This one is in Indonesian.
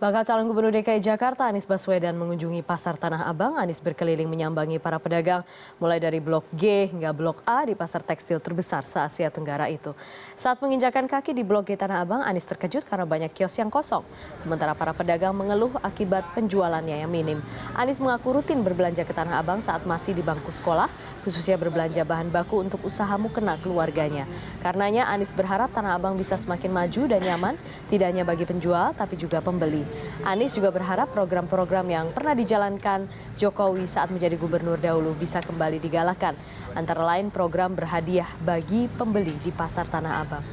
Bakal calon gubernur DKI Jakarta Anies Baswedan mengunjungi Pasar Tanah Abang. Anies berkeliling menyambangi para pedagang mulai dari Blok G hingga Blok A di pasar tekstil terbesar se-Asia Tenggara itu. Saat menginjakan kaki di Blok G Tanah Abang, Anies terkejut karena banyak kios yang kosong. Sementara para pedagang mengeluh akibat penjualannya yang minim. Anies mengaku rutin berbelanja ke Tanah Abang saat masih di bangku sekolah, khususnya berbelanja bahan baku untuk usahamu kena keluarganya. Karenanya Anies berharap Tanah Abang bisa semakin maju dan nyaman, tidak hanya bagi penjual tapi juga pembeli. Anies juga berharap program-program yang pernah dijalankan Jokowi saat menjadi gubernur dahulu bisa kembali digalakan, antara lain program berhadiah bagi pembeli di Pasar Tanah Abang.